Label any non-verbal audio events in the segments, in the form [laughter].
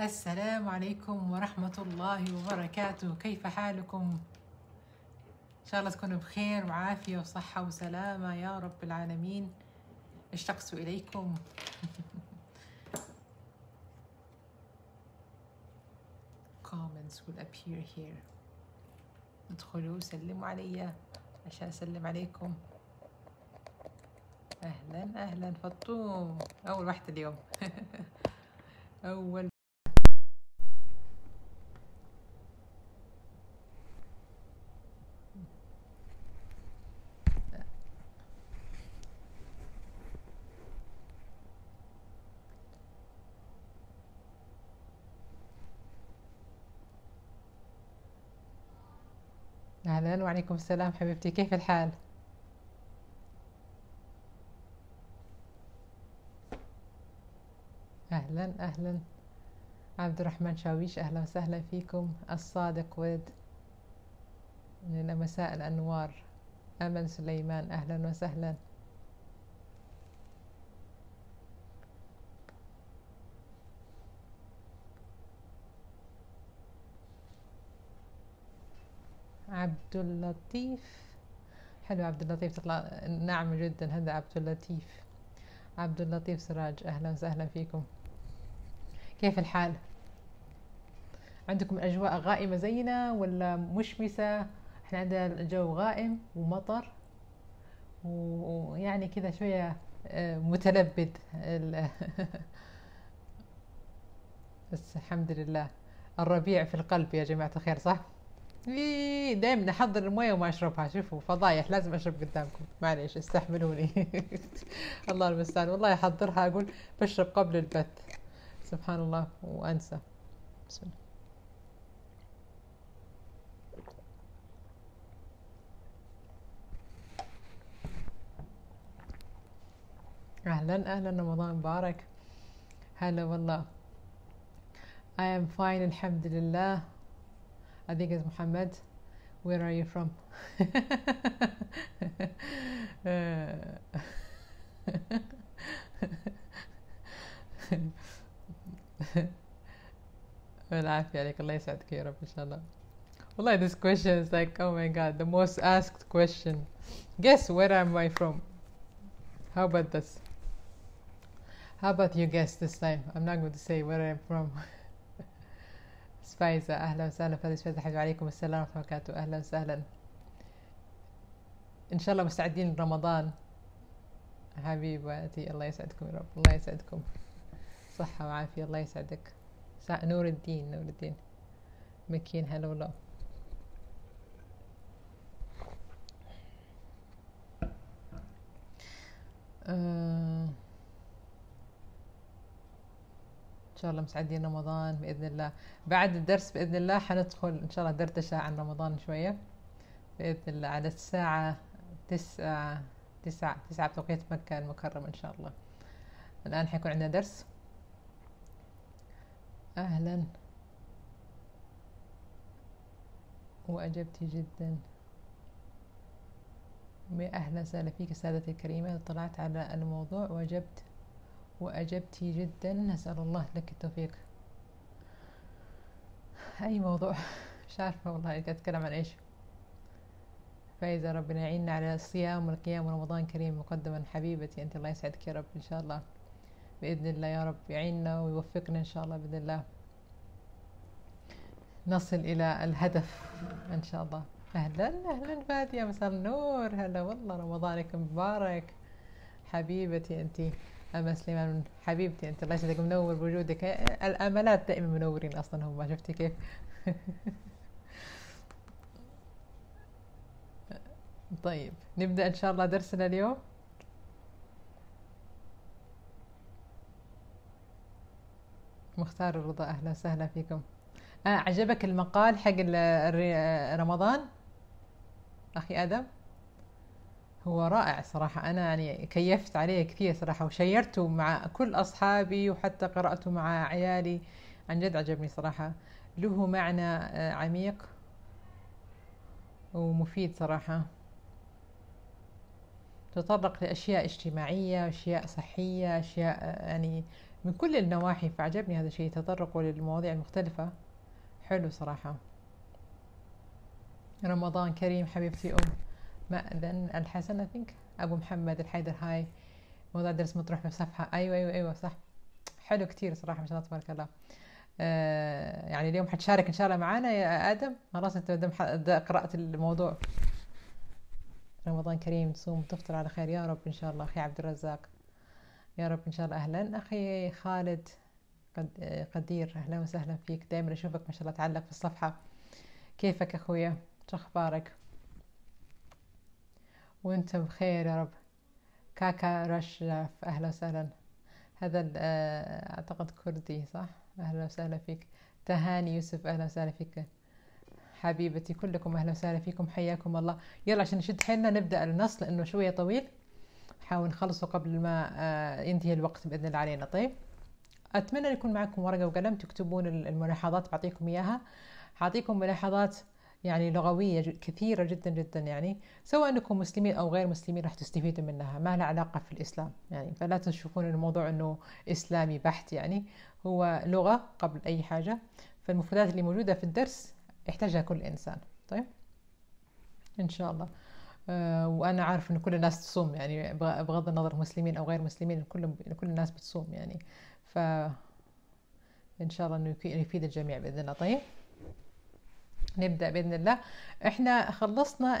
السلام عليكم ورحمة الله وبركاته كيف حالكم؟ إن شاء الله تكونوا بخير وعافية وصحة وسلامة يا رب العالمين اشتقت إليكم [laughs] comments will appear here ادخلوا سلموا علي عشان أسلم عليكم أهلا أهلا فطوم أول واحدة اليوم [laughs] أول أهلا وعليكم السلام حبيبتي كيف الحال؟ أهلا أهلا عبد الرحمن شاويش أهلا وسهلا فيكم الصادق ود من مساء الأنوار أمل سليمان أهلا وسهلا عبد اللطيف حلو عبد اللطيف تطلع نعم جدا هذا عبد اللطيف عبد اللطيف سراج أهلا وسهلا فيكم كيف الحال عندكم الأجواء غائمة زينا ولا مشمسة احنا عندنا الجو غائم ومطر ويعني كذا شوية آه، متلبد [laughs] بس الحمد لله الربيع في القلب يا جماعة الخير صح؟ ايه دايما احضر المويه وما اشربها شوفوا فضايح لازم اشرب قدامكم معليش استحملوني [laughs] الله المستعان والله احضرها اقول بشرب قبل البث سبحان الله وانسى بسم الله اهلا اهلا رمضان مبارك هلا والله I am fine الحمد لله I think it's Muhammad. Where are you from? والعافية عليك الله يسعدك يا رب إن شاء الله والله this question is like oh my god the most asked question guess where am I from how about this how about you guess this time I'm not going to say where I'm from [laughs] فارس فايزة أهلا وسهلا فارس فتح عليكم السلام ورحمة الله وبركاته أهلا وسهلا إن شاء الله مستعدين لرمضان حبيباتي الله يسعدكم يا رب الله يسعدكم صحة وعافية الله يسعدك نور الدين نور الدين مكين هلا والله آه شاء الله مستعدين رمضان باذن الله بعد الدرس باذن الله حندخل ان شاء الله دردشه عن رمضان شويه باذن الله على الساعه تسعة تسعة تسعة بتوقيت مكة المكرمة إن شاء الله الآن حيكون عندنا درس أهلا وأجبتي جدا أهلا وسهلا فيك سادتي الكريمة اطلعت على الموضوع وأجبت وأجبتي جدا نسأل الله لك التوفيق أي موضوع مش عارفة والله أتكلم عن إيش فإذا ربنا يعيننا على الصيام والقيام ورمضان كريم مقدما حبيبتي أنت الله يسعدك يا رب إن شاء الله بإذن الله يا رب يعيننا ويوفقنا إن شاء الله بإذن الله نصل إلى الهدف إن شاء الله أهلا أهلا فاتية مساء النور هلا والله رمضانك مبارك حبيبتي أنتِ أما سليمان حبيبتي أنت الله يسعدك منور بوجودك الأملات دائما منورين أصلا هم شفتي كيف [laughs] طيب نبدأ إن شاء الله درسنا اليوم مختار الرضا أهلا وسهلا فيكم آه عجبك المقال حق رمضان أخي آدم هو رائع صراحة أنا يعني كيفت عليه كثير صراحة وشيرته مع كل أصحابي وحتى قرأته مع عيالي عن جد عجبني صراحة له معنى آه، عميق ومفيد صراحة تطرق لأشياء اجتماعية أشياء صحية أشياء آه، يعني من كل النواحي فعجبني هذا الشيء تطرقه للمواضيع المختلفة حلو صراحة رمضان كريم حبيبتي أم مأذن الحسن I أبو محمد الحيدر هاي موضوع درس مطروح في الصفحه أيوة أيوة أيوة صح حلو كتير صراحة ما شاء الله تبارك الله آه، يعني اليوم حتشارك إن شاء الله معانا يا آدم خلاص أنت دام قرأت الموضوع رمضان كريم تصوم وتفطر على خير يا رب إن شاء الله أخي عبد الرزاق يا رب إن شاء الله أهلا أخي خالد قدير أهلا وسهلا فيك دائما أشوفك ما شاء الله تعلق في الصفحة كيفك أخويا شو أخبارك وانت بخير يا رب كاكا رشرف اهلا وسهلا هذا آه، اعتقد كردي صح اهلا وسهلا فيك تهاني يوسف اهلا وسهلا فيك حبيبتي كلكم اهلا وسهلا فيكم حياكم الله يلا عشان نشد حيلنا نبدا النص لانه شويه طويل نحاول نخلصه قبل ما آه، ينتهي الوقت باذن الله علينا طيب اتمنى يكون معكم ورقه وقلم تكتبون الملاحظات بعطيكم اياها حاعطيكم ملاحظات يعني لغوية كثيرة جدا جدا يعني سواء أنكم مسلمين أو غير مسلمين راح تستفيدوا منها ما لها علاقة في الإسلام يعني فلا تشوفون الموضوع أنه إسلامي بحت يعني هو لغة قبل أي حاجة فالمفردات اللي موجودة في الدرس يحتاجها كل إنسان طيب إن شاء الله آه وأنا عارف أن كل الناس تصوم يعني بغض النظر مسلمين أو غير مسلمين كل كل الناس بتصوم يعني ف إن شاء الله إنه يفيد الجميع بإذن الله طيب نبدا باذن الله احنا خلصنا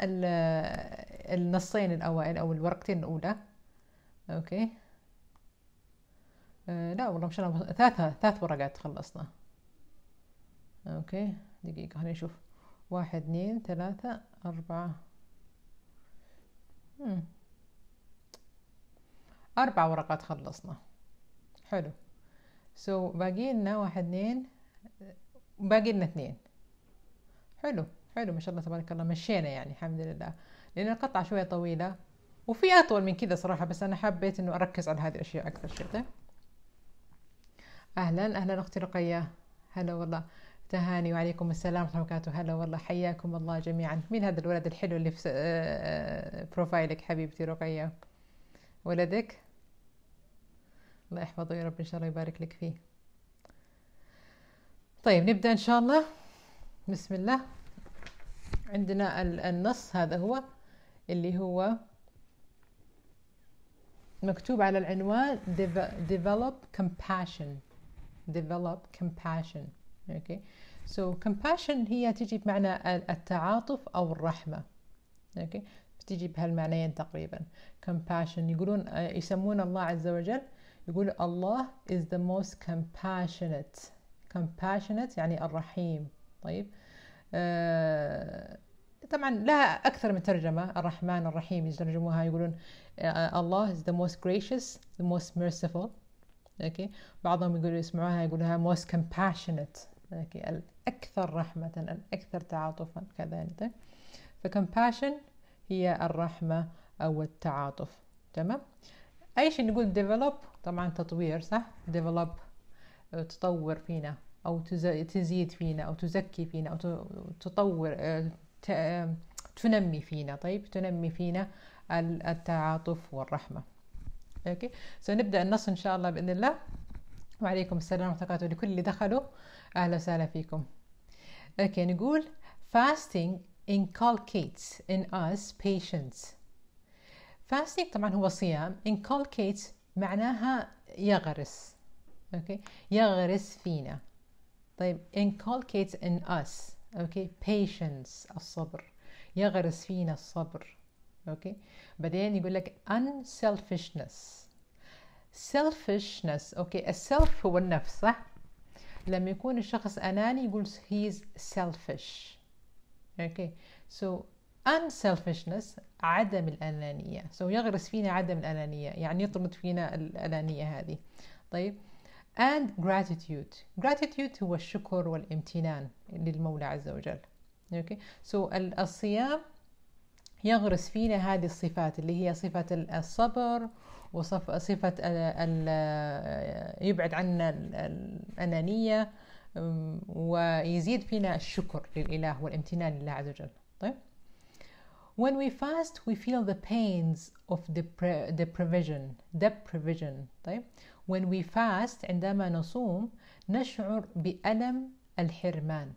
النصين الاوائل او الورقتين الاولى اوكي آه لا والله مش انا ثلاثة ثلاث ورقات خلصنا اوكي دقيقة خلينا نشوف واحد اثنين ثلاثة أربعة أربع ورقات خلصنا حلو سو so, باقي لنا واحد اثنين باقي لنا اثنين حلو حلو ما شاء الله تبارك الله مشينا يعني الحمد لله لأن القطعة شوية طويلة وفي أطول من كذا صراحة بس أنا حبيت إنه أركز على هذه الأشياء أكثر شيء طيب. أهلا أهلا أختي رقية هلا والله تهاني وعليكم السلام ورحمة الله وبركاته هلا والله حياكم الله جميعا مين هذا الولد الحلو اللي في آه، آه، بروفايلك حبيبتي رقية ولدك الله يحفظه يا رب إن شاء الله يبارك لك فيه طيب نبدأ إن شاء الله بسم الله عندنا النص هذا هو اللي هو مكتوب على العنوان develop compassion develop compassion okay so compassion هي تجي بمعنى التعاطف أو الرحمة okay بتجي بهالمعنيين تقريبا compassion يقولون آه، يسمون الله عز وجل يقول الله is the most compassionate compassionate يعني الرحيم طيب آه طبعا لها اكثر من ترجمه الرحمن الرحيم يترجموها يقولون آه الله is the most gracious the most merciful اوكي بعضهم يقولوا يسمعوها يقولها most compassionate اوكي الاكثر رحمه الاكثر تعاطفا كذا يعني طيب فcompassion هي الرحمه او التعاطف تمام اي شيء نقول develop طبعا تطوير صح develop تطور فينا أو تزيد فينا أو تزكي فينا أو تطور آه، آه، تنمي فينا طيب تنمي فينا التعاطف والرحمة أوكي سنبدأ النص إن شاء الله بإذن الله وعليكم السلام ورحمة الله لكل اللي دخلوا أهلا وسهلا فيكم أوكي نقول fasting inculcates in us patience fasting طبعا هو صيام inculcates معناها يغرس أوكي يغرس فينا طيب inculcates in us okay patience الصبر يغرس فينا الصبر اوكي بعدين يقول لك unselfishness selfishness اوكي self هو النفس صح لما يكون الشخص اناني يقول he is selfish اوكي so unselfishness عدم الانانيه so يغرس فينا عدم الانانيه يعني يطرد فينا الانانيه هذه طيب and gratitude gratitude هو الشكر والامتنان للمولى عز وجل okay. so, الصيام يغرس فينا هذه الصفات اللي هي صفة الصبر وصفة يبعد عنا الأنانية ويزيد فينا الشكر للإله والامتنان لله عز وجل طيب When we fast we feel the pains of the deprivation deprivation طيب when we fast عندما نصوم نشعر بألم الحرمان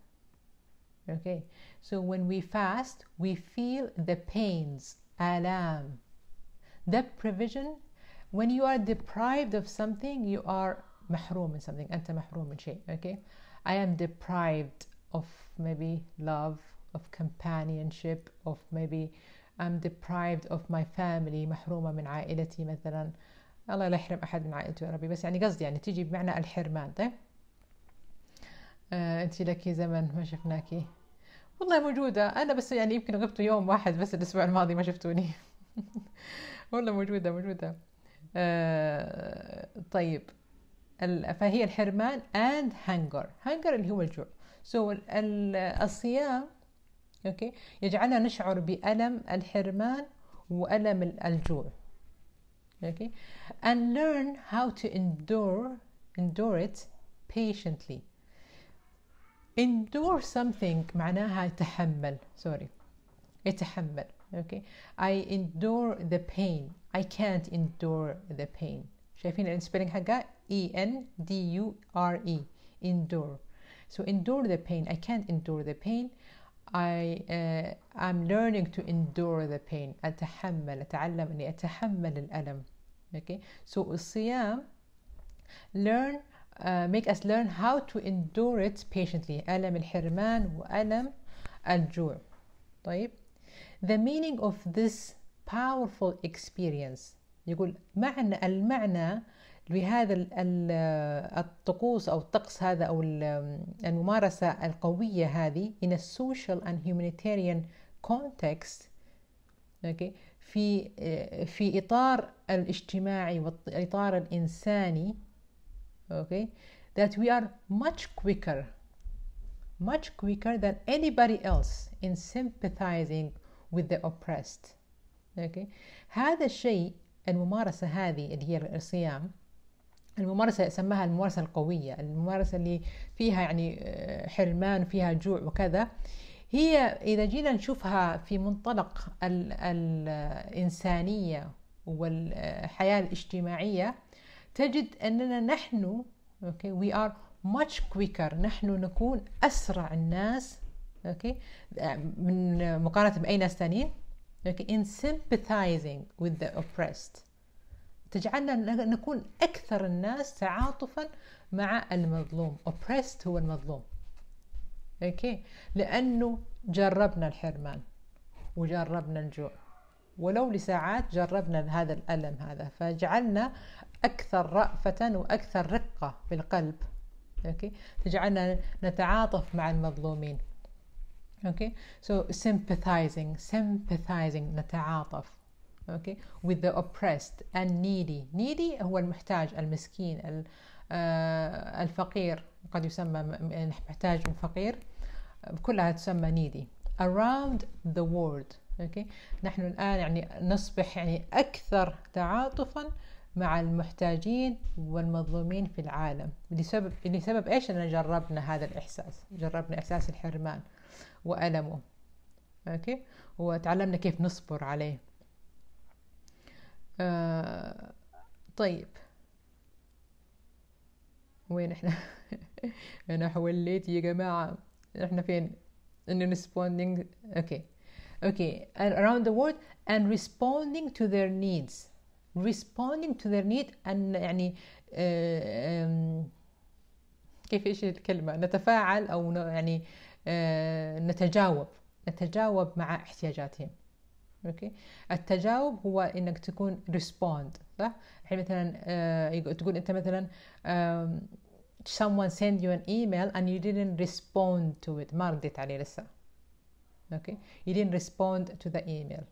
okay so when we fast we feel the pains alam provision. when you are deprived of something you are محروم من something أنت محروم من شيء okay I am deprived of maybe love of companionship of maybe I'm deprived of my family محرومة من عائلتي مثلا الله لا يحرم أحد من عائلته يا ربي بس يعني قصدي يعني تيجي بمعنى الحرمان طيب آه أنت لك زمن ما شفناكي والله موجودة أنا بس يعني يمكن غبت يوم واحد بس الأسبوع الماضي ما شفتوني [laughs] والله موجودة موجودة آه طيب فهي الحرمان and hunger hunger اللي هو الجوع سو so الصيام اوكي يجعلنا نشعر بألم الحرمان وألم الجوع okay and learn how to endure endure it patiently endure something معناها يتحمل sorry يتحمل okay I endure the pain I can't endure the pain شايفين الانسبيلينج حقها E N D U R E endure so endure the pain I can't endure the pain I uh, I'm learning to endure the pain أتحمل أتعلم أني أتحمل الألم okay so الصيام learn uh, make us learn how to endure it patiently ألم الحرمان وألم الجوع طيب the meaning of this powerful experience يقول معنى المعنى لهذا الطقوس أو الطقس هذا أو الممارسة القوية هذه in a social and humanitarian context okay في آه، في إطار الاجتماعي والإطار الإنساني okay that we are much quicker much quicker than anybody else in sympathizing with the oppressed okay هذا الشيء الممارسة هذه اللي هي الصيام الممارسة سماها الممارسة القوية الممارسة اللي فيها يعني آه، حرمان فيها جوع وكذا هي إذا جينا نشوفها في منطلق الإنسانية والحياة الاجتماعية تجد أننا نحن okay, we are much quicker نحن نكون أسرع الناس okay, من مقارنة بأي ناس ثانيين okay, in sympathizing with the oppressed تجعلنا نكون أكثر الناس تعاطفا مع المظلوم oppressed هو المظلوم اوكي لانه جربنا الحرمان وجربنا الجوع ولو لساعات جربنا هذا الالم هذا فجعلنا اكثر رأفة واكثر رقة في القلب اوكي تجعلنا نتعاطف مع المظلومين اوكي so sympathizing sympathizing نتعاطف اوكي with the oppressed and needy needy هو المحتاج المسكين آه، الفقير قد يسمى محتاج فقير كلها تسمى نيدي around the world اوكي نحن الان يعني نصبح يعني اكثر تعاطفا مع المحتاجين والمظلومين في العالم لسبب لسبب ايش اننا جربنا هذا الاحساس جربنا احساس الحرمان والمه اوكي وتعلمنا كيف نصبر عليه آه طيب وين احنا انا [laughs] حوليت يا جماعه احنا فين ان responding اوكي اوكي and around the world and responding to their needs responding to their need أن يعني آه، كيف ايش الكلمة نتفاعل أو يعني آه، نتجاوب نتجاوب مع احتياجاتهم اوكي التجاوب هو انك تكون respond صح الحين مثلا آه، تقول انت مثلا someone send you an email and you didn't respond to it ما رديت عليه لسه okay you didn't respond to the email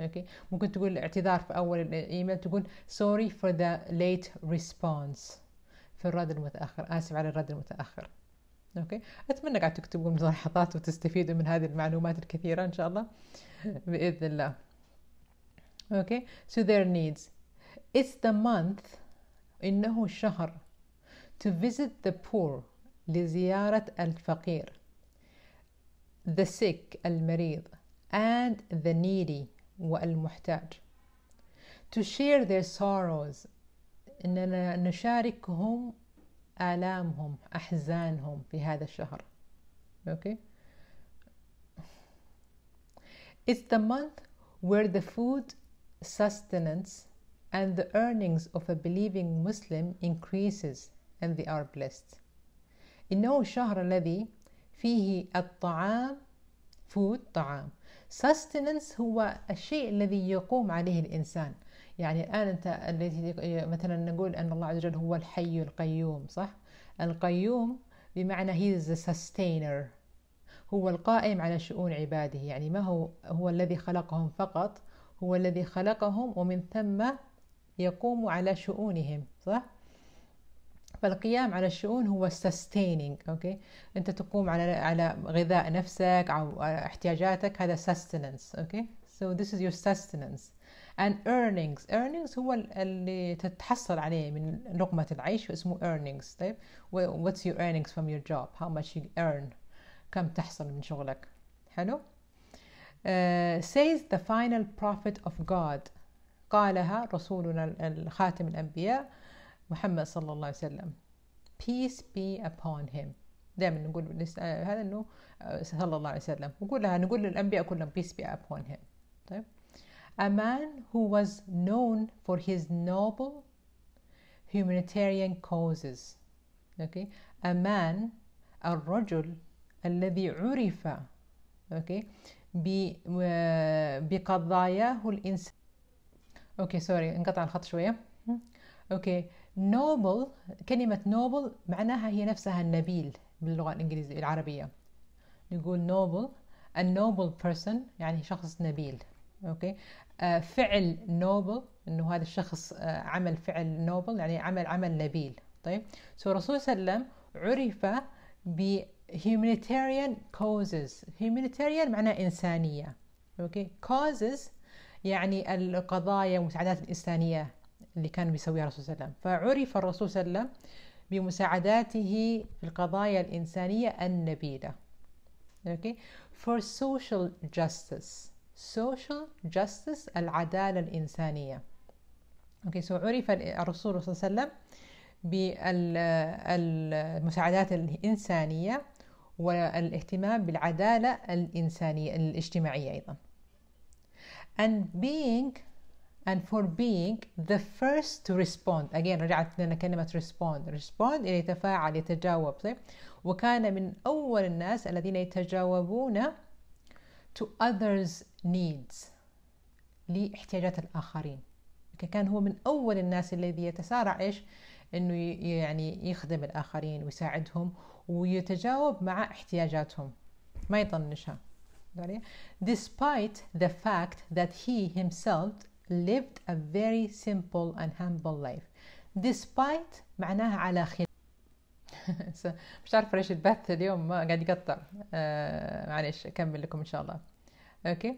okay ممكن تقول اعتذار في اول الايميل تقول sorry for the late response في الرد المتاخر اسف على الرد المتاخر اوكي اتمنى قاعد تكتبوا ملاحظات وتستفيدوا من هذه المعلومات الكثيره ان شاء الله باذن الله اوكي so their needs it's the month انه الشهر to visit the poor لزيارة الفقير the sick المريض and the needy والمحتاج to share their sorrows إننا نشاركهم آلامهم أحزانهم في هذا الشهر okay It's the month where the food, sustenance, and the earnings of a believing Muslim increases and they are blessed إنه الشهر الذي فيه الطعام food طعام sustenance هو الشيء الذي يقوم عليه الإنسان يعني الآن أنت الذي مثلا نقول أن الله عز وجل هو الحي القيوم صح القيوم بمعنى he is the sustainer هو القائم على شؤون عباده يعني ما هو هو الذي خلقهم فقط هو الذي خلقهم ومن ثم يقوم على شؤونهم صح فالقيام على الشؤون هو sustaining اوكي انت تقوم على على غذاء نفسك او احتياجاتك هذا sustenance اوكي so this is your sustenance and earnings earnings هو اللي تتحصل عليه من لقمة العيش اسمه earnings طيب what's your earnings from your job how much you earn كم تحصل من شغلك حلو uh, says the final prophet of God قالها رسولنا الخاتم الأنبياء محمد صلى الله عليه وسلم peace be upon him دائما نقول آه، هذا انه آه، صلى الله عليه وسلم نقولها نقول للانبياء كلهم peace be upon him طيب a man who was known for his noble humanitarian causes okay a man الرجل الذي عرف okay بقضاياه الإنسان اوكي سوري انقطع الخط شويه اوكي hmm. نوبل كلمة نوبل معناها هي نفسها النبيل باللغة الإنجليزية العربية نقول نوبل a noble person يعني شخص نبيل أوكي آه فعل نوبل إنه هذا الشخص آه عمل فعل نوبل يعني عمل عمل نبيل طيب سو الرسول صلى الله عليه وسلم عرف ب humanitarian causes humanitarian معناها إنسانية أوكي causes يعني القضايا والمساعدات الإنسانية اللي كان بيسويها الرسول صلى الله عليه وسلم فعرف الرسول صلى الله عليه وسلم بمساعداته القضايا الإنسانية النبيلة okay? for social justice social justice العدالة الإنسانية okay, so عرف الرسول صلى الله عليه وسلم بالمساعدات الإنسانية والاهتمام بالعدالة الإنسانية الاجتماعية أيضا and being and for being the first to respond again رجعت لنا كلمة respond respond يعني يتفاعل يتجاوب طيب وكان من أول الناس الذين يتجاوبون to others needs لاحتياجات الآخرين كان هو من أول الناس الذي يتسارع إيش إنه يعني يخدم الآخرين ويساعدهم ويتجاوب مع احتياجاتهم ما يطنشها despite the fact that he himself lived a very simple and humble life despite معناها على خلاف [laughs] مش عارفه ليش البث اليوم قاعد يقطع آه، معلش اكمل لكم ان شاء الله اوكي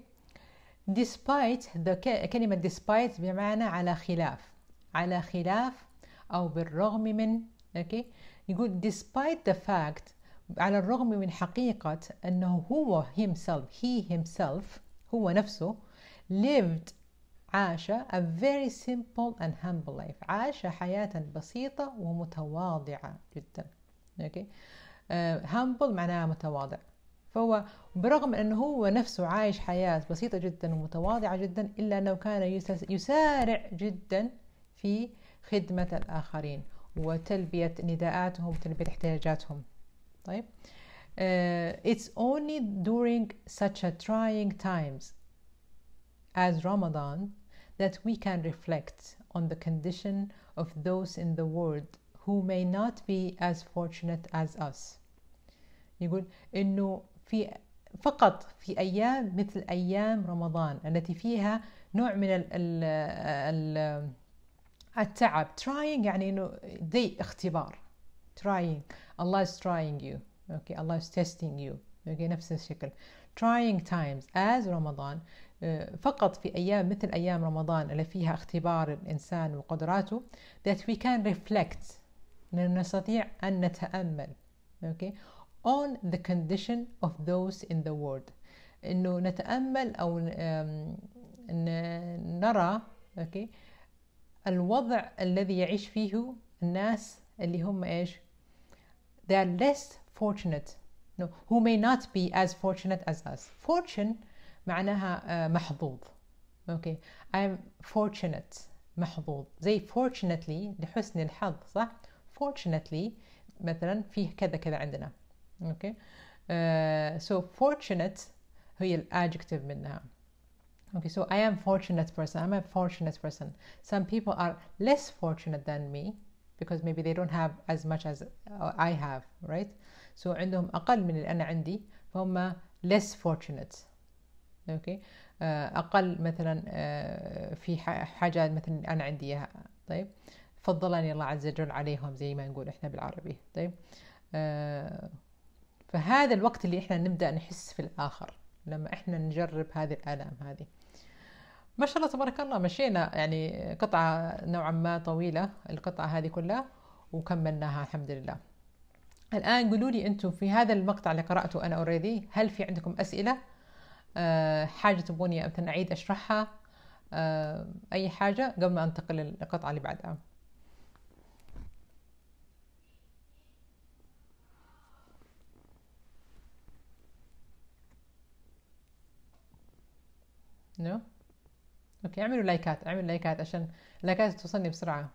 despite the كلمه despite بمعنى على خلاف على خلاف او بالرغم من اوكي يقول despite the fact على الرغم من حقيقة أنه هو himself he himself هو نفسه lived عاش a very simple and humble life عاش حياة بسيطة ومتواضعة جدا okay. uh, humble معناها متواضع فهو برغم أنه هو نفسه عايش حياة بسيطة جدا ومتواضعة جدا إلا أنه كان يسارع جدا في خدمة الآخرين وتلبية نداءاتهم وتلبية احتياجاتهم طيب uh, it's only during such a trying times as Ramadan that we can reflect on the condition of those in the world who may not be as fortunate as us يقول إنه في فقط في أيام مثل أيام رمضان التي فيها نوع من ال ال التعب trying يعني إنه ذي اختبار trying Allah is trying you okay Allah is testing you okay نفس الشكل trying times as رمضان فقط في أيام مثل أيام رمضان اللي فيها اختبار الإنسان وقدراته that we can reflect نستطيع أن نتأمل okay, on the condition of those in the world إنه نتأمل أو نرى okay, الوضع الذي يعيش فيه الناس اللي هم إيش they are less fortunate no, who may not be as fortunate as us fortune معناها محظوظ اوكي I'm fortunate محظوظ زي fortunately لحسن الحظ صح fortunately مثلا فيه كذا كذا عندنا اوكي uh, so fortunate هي الادجكتيف منها Okay, so I am fortunate person. I'm a fortunate person. Some people are less fortunate than me because maybe they don't have as much as I have, right? So عندهم أقل من اللي أنا عندي فهم less fortunate. اوكي آه، اقل مثلا آه، في حاجات مثلا انا عندي اياها طيب فضلني الله عز وجل عليهم زي ما نقول احنا بالعربي طيب آه، فهذا الوقت اللي احنا نبدا نحس في الاخر لما احنا نجرب هذه الالام هذه ما شاء الله تبارك الله مشينا يعني قطعة نوعا ما طويلة القطعة هذه كلها وكملناها الحمد لله الآن قولوا لي أنتم في هذا المقطع اللي قرأته أنا أوريدي هل في عندكم أسئلة آه، حاجة تبوني أعيد أشرحها آه، أي حاجة قبل ما أنتقل للقطعة اللي بعدها نو no? اوكي اعملوا لايكات اعملوا لايكات عشان اللايكات توصلني بسرعه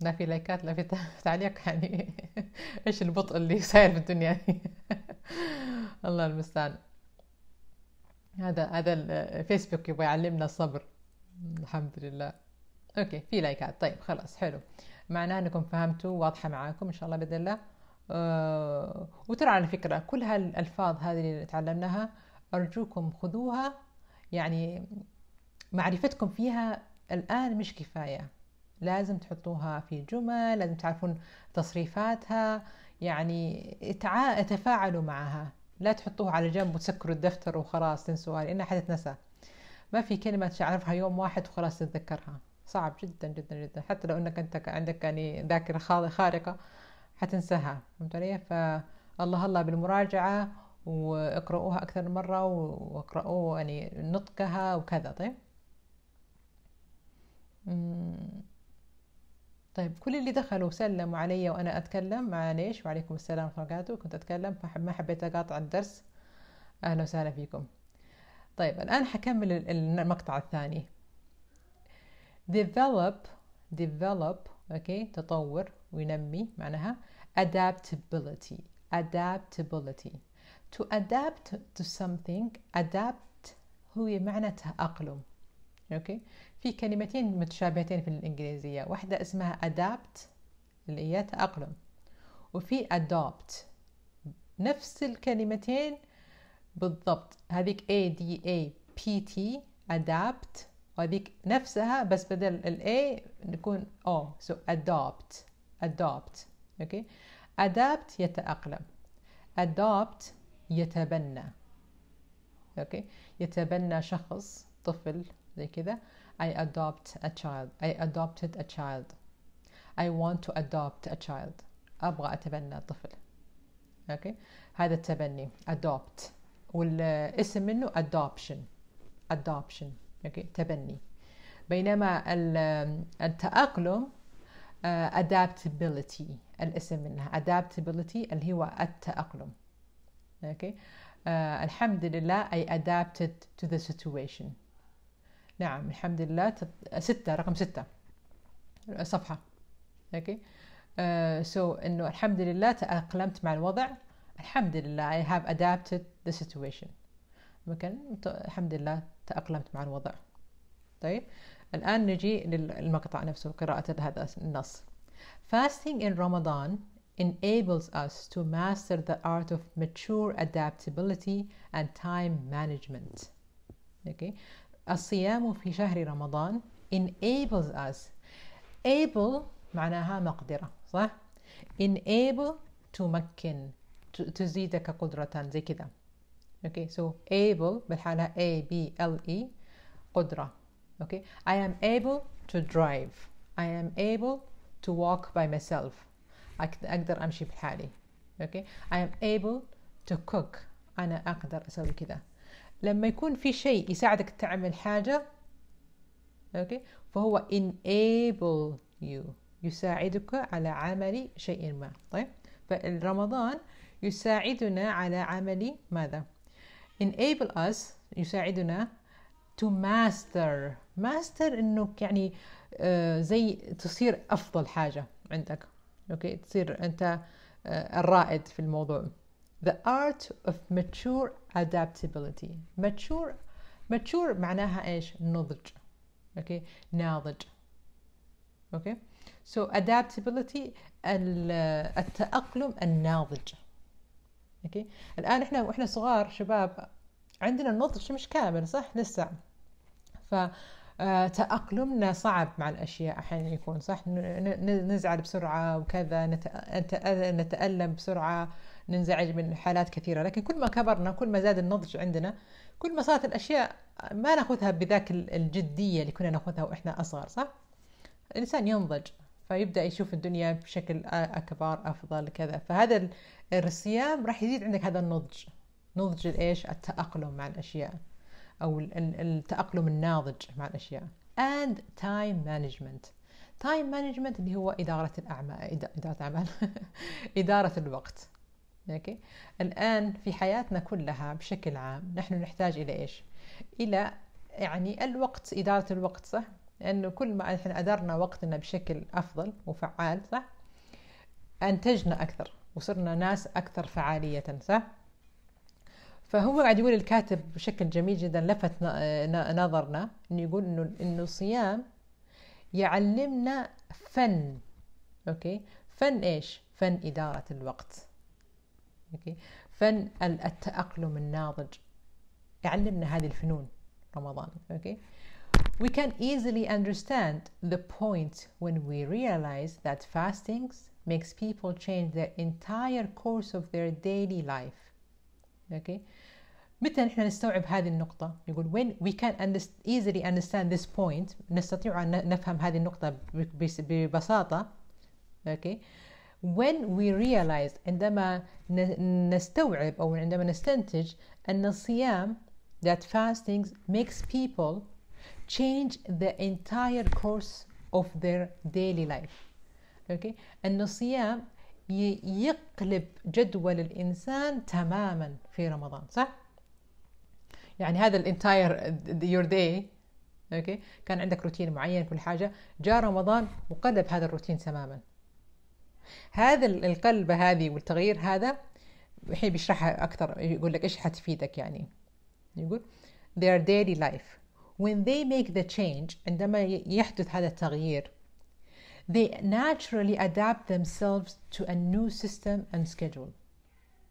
لا في لايكات لا في [laughs] تعليق يعني [laughs] ايش البطء اللي صاير في الدنيا يعني [laughs] الله المستعان هذا هذا الفيسبوك يبغى يعلمنا الصبر الحمد لله اوكي في لايكات طيب خلاص حلو معناه انكم فهمتوا واضحه معاكم ان شاء الله باذن الله أه وترى على فكره كل هالالفاظ هذه اللي تعلمناها ارجوكم خذوها يعني معرفتكم فيها الان مش كفايه لازم تحطوها في جمل لازم تعرفون تصريفاتها يعني اتع... تفاعلوا معها لا تحطوها على جنب وتسكروا الدفتر وخلاص تنسوها لأنها حتتنسى ما في كلمة تعرفها يوم واحد وخلاص تتذكرها صعب جدا جدا جدا حتى لو انك انت عندك يعني ذاكرة خارقة حتنساها فهمت علي فالله الله بالمراجعة واقرؤوها أكثر من مرة واقرؤوا يعني نطقها وكذا طيب طيب كل اللي دخلوا سلموا علي وانا اتكلم معليش وعليكم السلام ورحمه الله وبركاته كنت اتكلم ما حبيت اقاطع الدرس اهلا وسهلا فيكم طيب الان حكمل المقطع الثاني develop develop اوكي تطور وينمي معناها adaptability adaptability to adapt to something adapt هو معنى تأقلم اوكي في كلمتين متشابهتين في الإنجليزية واحدة اسمها adapt اللي هي تأقلم وفي adopt نفس الكلمتين بالضبط هذيك A D A P T adapt وهذيك نفسها بس بدل ال A نكون O so adopt adopt okay adapt يتأقلم adopt يتبنى اوكي okay. يتبنى شخص طفل زي كذا I adopt a child I adopted a child I want to adopt a child أبغى أتبنى طفل okay. هذا التبني adopt والاسم منه adoption adoption okay. تبني بينما التأقلم adaptability الاسم منها adaptability اللي هو التأقلم okay. uh, الحمد لله I adapted to the situation نعم الحمد لله ستة رقم ستة صفحة اوكي سو آه، انه الحمد لله تأقلمت مع الوضع الحمد لله I have adapted the situation ممكن الحمد لله تأقلمت مع الوضع طيب الآن نجي للمقطع نفسه قراءة هذا النص Fasting in Ramadan enables us to master the art of mature adaptability and time management. Okay, الصيام في شهر رمضان enables us able معناها مقدرة صح enable تمكن تزيدك قدرة زي كذا okay so able بالحالة A B L E قدرة okay I am able to drive I am able to walk by myself أقدر أمشي بحالي okay I am able to cook أنا أقدر أسوي كذا لما يكون في شيء يساعدك تعمل حاجة أوكي فهو enable you يساعدك على عمل شيء ما طيب فالرمضان يساعدنا على عمل ماذا enable us يساعدنا to master master انك يعني آه، زي تصير افضل حاجة عندك اوكي تصير انت آه، الرائد في الموضوع The art of mature adaptability. Mature mature معناها ايش؟ نضج. Okay, ناضج. Okay. So adaptability التأقلم الناضج. Okay. الآن احنا واحنا صغار شباب عندنا النضج مش كامل صح؟ لسه. ف آه، تأقلمنا صعب مع الأشياء أحيانا يكون صح نزعل بسرعة وكذا نتألم بسرعة ننزعج من حالات كثيرة لكن كل ما كبرنا كل ما زاد النضج عندنا كل ما صارت الأشياء ما ناخذها بذاك الجدية اللي كنا ناخذها وإحنا أصغر صح؟ الإنسان ينضج فيبدأ يشوف الدنيا بشكل أكبر أفضل كذا فهذا الصيام راح يزيد عندك هذا النضج نضج الإيش التأقلم مع الأشياء أو التأقلم الناضج مع الأشياء and time management تايم مانجمنت اللي هو إدارة الأعمال إدارة الأعمال [laughs] إدارة الوقت اوكي الان في حياتنا كلها بشكل عام نحن نحتاج الى ايش الى يعني الوقت اداره الوقت صح لانه كل ما احنا ادرنا وقتنا بشكل افضل وفعال صح انتجنا اكثر وصرنا ناس اكثر فعاليه صح فهو قاعد يقول الكاتب بشكل جميل جدا لفت نظرنا انه يقول انه انه الصيام يعلمنا فن اوكي فن ايش فن اداره الوقت أوكي فن التأقلم الناضج يعلمنا هذه الفنون رمضان أوكي We can easily understand the point when we realize that fasting makes people change their entire course of their daily life. Okay? متى نحن نستوعب هذه النقطة؟ يقول when we can understand easily understand this point نستطيع أن نفهم هذه النقطة ببساطة. Okay? when we realize عندما نستوعب أو عندما نستنتج أن الصيام that fasting makes people change the entire course of their daily life okay أن الصيام يقلب جدول الإنسان تماما في رمضان صح؟ يعني هذا الانتاير يور داي اوكي كان عندك روتين معين كل حاجه جاء رمضان وقلب هذا الروتين تماما هذا القلب هذه والتغيير هذا الحين بيشرحها أكثر يقول لك إيش حتفيدك يعني يقول their daily life when they make the change عندما يحدث هذا التغيير they naturally adapt themselves to a new system and schedule.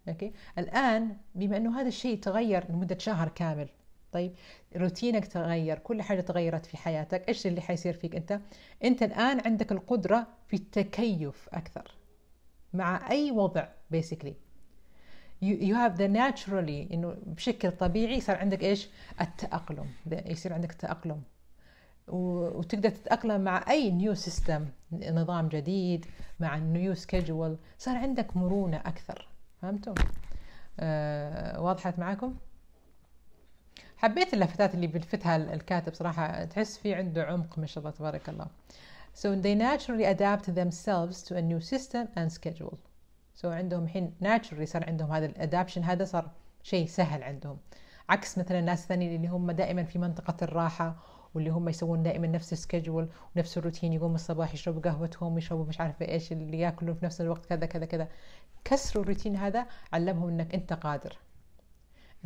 Okay. الآن بما أنه هذا الشيء تغير لمدة شهر كامل طيب روتينك تغير كل حاجه تغيرت في حياتك ايش اللي حيصير فيك انت انت الان عندك القدره في التكيف اكثر مع اي وضع بيسكلي يو هاف ذا ناتشرالي انه بشكل طبيعي صار عندك ايش التاقلم يصير عندك تاقلم وتقدر تتاقلم مع اي نيو سيستم نظام جديد مع النيو سكيدجول صار عندك مرونه اكثر فهمتم آه، واضحه معكم حبيت اللافتات اللي بيلفتها الكاتب صراحة تحس في عنده عمق ما شاء الله تبارك الله So they naturally adapt themselves to a new system and schedule So عندهم الحين naturally صار عندهم هذا الادابشن هذا صار شيء سهل عندهم عكس مثلا الناس الثانيين اللي هم دائما في منطقة الراحة واللي هم يسوون دائما نفس السكجول ونفس الروتين يقوموا الصباح يشربوا قهوتهم يشربوا مش عارفة ايش اللي ياكلوا في نفس الوقت كذا كذا كذا كسروا الروتين هذا علمهم انك انت قادر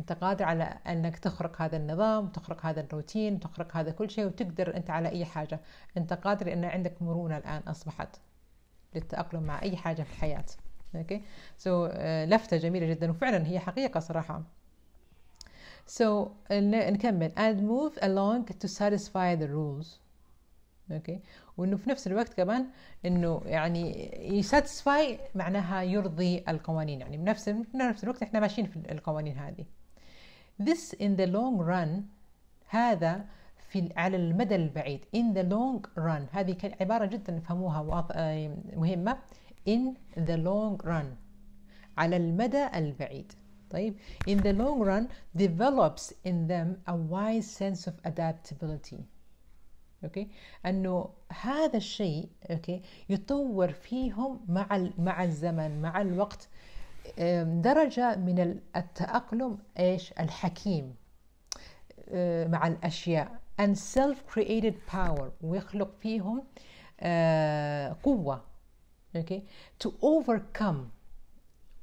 انت قادر على انك تخرق هذا النظام تخرق هذا الروتين تخرق هذا كل شيء وتقدر انت على اي حاجه انت قادر لان عندك مرونه الان اصبحت للتاقلم مع اي حاجه في الحياه اوكي آه، سو لفته جميله جدا وفعلا هي حقيقه صراحه So نكمل and move along to satisfy the rules اوكي وانه في نفس الوقت كمان انه يعني يساتسفاي معناها يرضي القوانين يعني بنفس نفس الوقت احنا ماشيين في القوانين هذه this in the long run هذا في على المدى البعيد in the long run هذه عبارة جدا فهموها آه، مهمة in the long run على المدى البعيد طيب in the long run develops in them a wise sense of adaptability اوكي انه هذا الشيء اوكي يطور فيهم مع مع الزمن مع الوقت درجة من التأقلم إيش الحكيم مع الأشياء and self-created power ويخلق فيهم أه، قوة okay, to overcome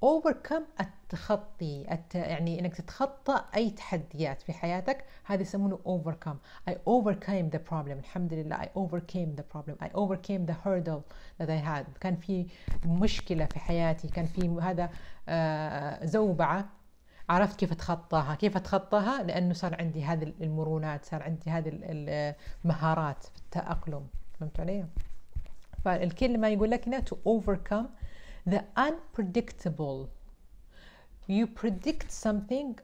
overcome تخطي الت... يعني انك تتخطى اي تحديات في حياتك هذا يسمونه overcome I overcame the problem الحمد لله I overcame the problem I overcame the hurdle that I had كان في مشكله في حياتي كان في هذا آه، زوبعه عرفت كيف اتخطاها كيف اتخطاها لانه صار عندي هذه المرونات صار عندي هذه المهارات في التاقلم فهمت علي فالكلمه يقول لك هنا to overcome the unpredictable you predict something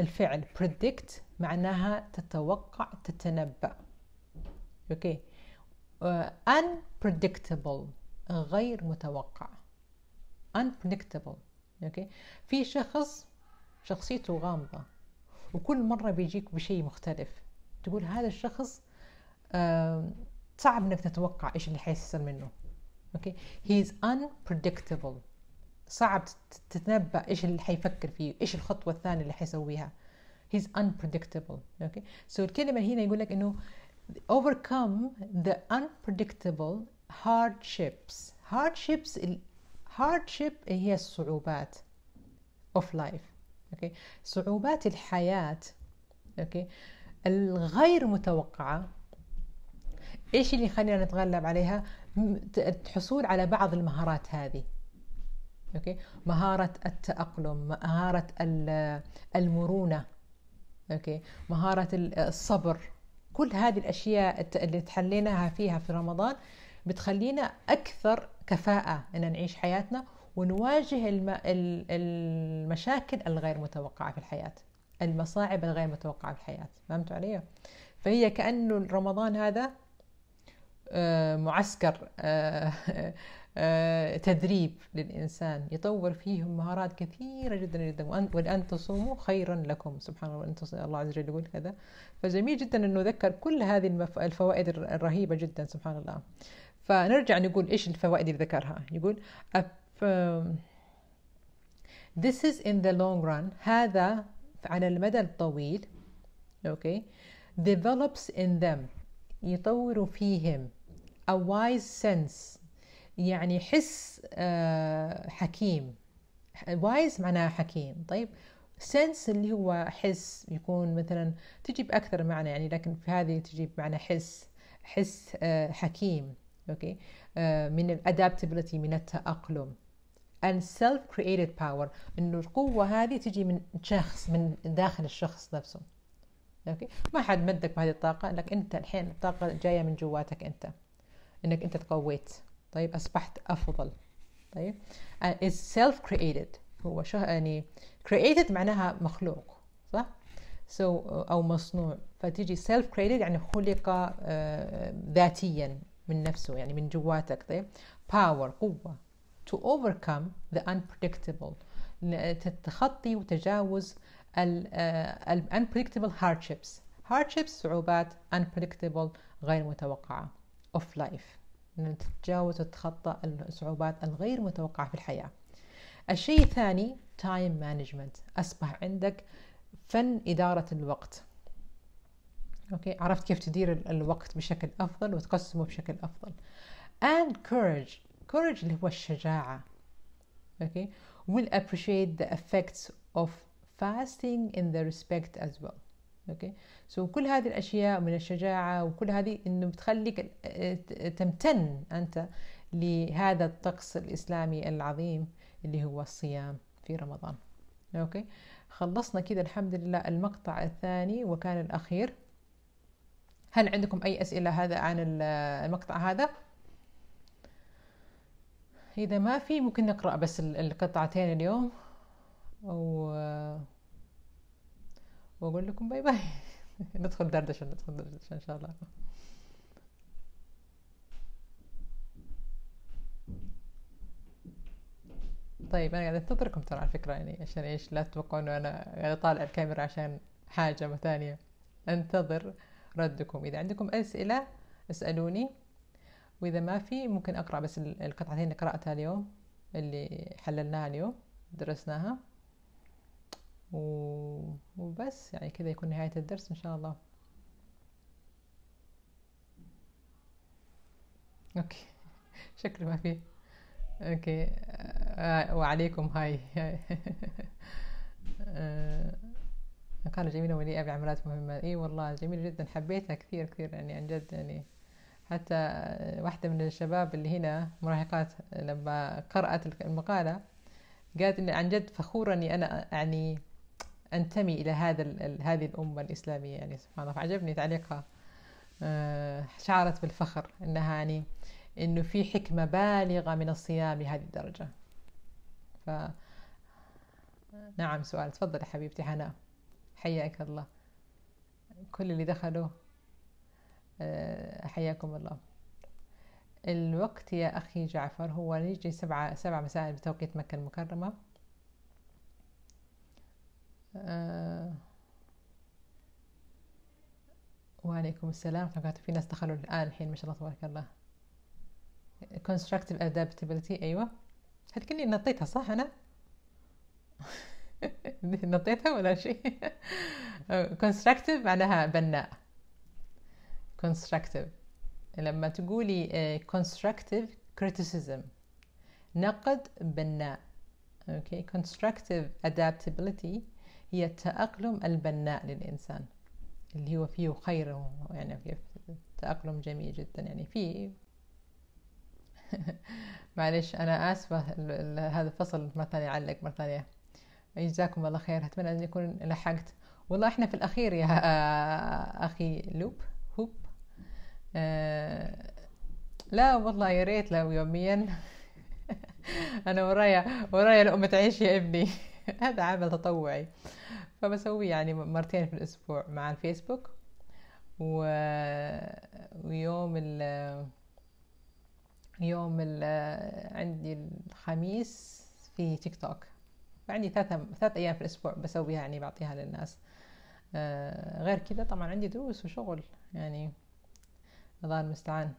الفعل predict معناها تتوقع تتنبأ اوكي okay. uh, unpredictable غير متوقع unpredictable اوكي okay. في شخص شخصيته غامضة وكل مرة بيجيك بشيء مختلف تقول هذا الشخص uh, صعب انك تتوقع ايش اللي حيصير منه اوكي okay. he is unpredictable صعب تتنبأ إيش اللي حيفكر فيه إيش الخطوة الثانية اللي حيسويها he's unpredictable okay so الكلمة هنا يقول لك إنه overcome the unpredictable hardships hardships hardship هي الصعوبات of life okay صعوبات الحياة okay الغير متوقعة ايش اللي يخلينا نتغلب عليها الحصول على بعض المهارات هذه اوكي مهاره التاقلم مهاره المرونه اوكي مهاره الصبر كل هذه الاشياء اللي تحليناها فيها في رمضان بتخلينا اكثر كفاءه ان نعيش حياتنا ونواجه المشاكل الغير متوقعه في الحياه المصاعب الغير متوقعه في الحياه فهمتوا علي فهي كانه رمضان هذا آه، معسكر آه، آه، تدريب للإنسان يطور فيهم مهارات كثيرة جدا جدا وأن تصوموا خيرا لكم سبحان الله الله عز وجل يقول كذا فجميل جدا أنه ذكر كل هذه الفوائد الرهيبة جدا سبحان الله فنرجع نقول إيش الفوائد اللي ذكرها يقول This is in the long run هذا على المدى الطويل okay develops in them يطور فيهم a wise sense يعني حس آه، حكيم وايز معناها حكيم طيب سنس اللي هو حس يكون مثلا تجي بأكثر معنى يعني لكن في هذه تجي بمعنى حس حس آه، حكيم اوكي آه، من الادابتبلتي من التأقلم and self created power انه القوة هذه تجي من شخص من داخل الشخص نفسه اوكي ما حد مدك بهذه الطاقة انك انت الحين الطاقة جاية من جواتك انت انك انت تقويت طيب أصبحت أفضل طيب is self created هو شو يعني created معناها مخلوق صح so أو مصنوع فتيجي self created يعني خلق ذاتيا من نفسه يعني من جواتك طيب power قوة to overcome the unpredictable تتخطي وتجاوز ال unpredictable hardships hardships صعوبات unpredictable غير متوقعة of life نتجاوز وتتخطى الصعوبات الغير متوقعة في الحياة الشيء الثاني تايم مانجمنت أصبح عندك فن إدارة الوقت أوكي عرفت كيف تدير الوقت بشكل أفضل وتقسمه بشكل أفضل and courage courage اللي هو الشجاعة أوكي will appreciate the effects of fasting in the respect as well اوكي سو كل هذه الاشياء من الشجاعه وكل هذه انه بتخليك آه، تمتن انت لهذا الطقس الاسلامي العظيم اللي هو الصيام في رمضان اوكي خلصنا كده الحمد لله المقطع الثاني وكان الاخير هل عندكم اي اسئله هذا عن المقطع هذا اذا ما في ممكن نقرا بس القطعتين اليوم و واقول لكم باي باي [laughs] ندخل دردشه ندخل دردشه ان شاء الله طيب انا قاعد انتظركم ترى على فكره يعني عشان ايش لا تتوقعوا انه انا قاعد اطالع الكاميرا عشان حاجه ثانيه انتظر ردكم اذا عندكم اسئله اسالوني واذا ما في ممكن اقرا بس القطعتين اللي قراتها اليوم اللي حللناها اليوم درسناها وبس يعني كذا يكون نهاية الدرس إن شاء الله أوكي [laughs] شكرا ما في أوكي آه وعليكم هاي آه جميلة مليئة بعملات مهمة إي والله جميلة جدا حبيتها كثير كثير يعني عن جد يعني حتى واحدة من الشباب اللي هنا مراهقات لما قرأت المقالة قالت إن عن جد فخورة إني أنا يعني انتمي الى هذا هذه الامه الاسلاميه يعني سبحان الله فعجبني تعليقها آه، شعرت بالفخر انها يعني انه في حكمه بالغه من الصيام لهذه الدرجه ف نعم سؤال تفضل حبيبتي حناء حياك الله كل اللي دخلوا آه، حياكم الله الوقت يا أخي جعفر هو يجي سبعة, سبعة مساء بتوقيت مكة المكرمة آه، وعليكم السلام فقط في ناس دخلوا الآن الحين ما شاء الله تبارك الله constructive adaptability أيوة هتكلي نطيتها صح أنا [laughs] نطيتها ولا شيء [laughs] constructive معناها بناء constructive لما تقولي آه، constructive criticism نقد بناء اوكي okay. constructive adaptability هي التأقلم البناء للإنسان اللي هو فيه خير يعني فيه تأقلم جميل جدا يعني فيه [laughs] معلش أنا آسفة هذا الفصل مرة ثانية علق مرة ثانية جزاكم الله خير أتمنى أن يكون لحقت والله إحنا في الأخير يا [laughs] أخي لوب هوب آه، لا والله يا ريت لو يوميا [laughs] أنا ورايا ورايا لقمة عيش يا ابني هذا عمل تطوعي فبسوي يعني مرتين في الأسبوع مع الفيسبوك و... ويوم ال يوم ال عندي الخميس في تيك توك فعندي ثلاثة ثلاث أيام في الأسبوع بسويها يعني بعطيها للناس آه، غير كذا طبعا عندي دروس وشغل يعني الله المستعان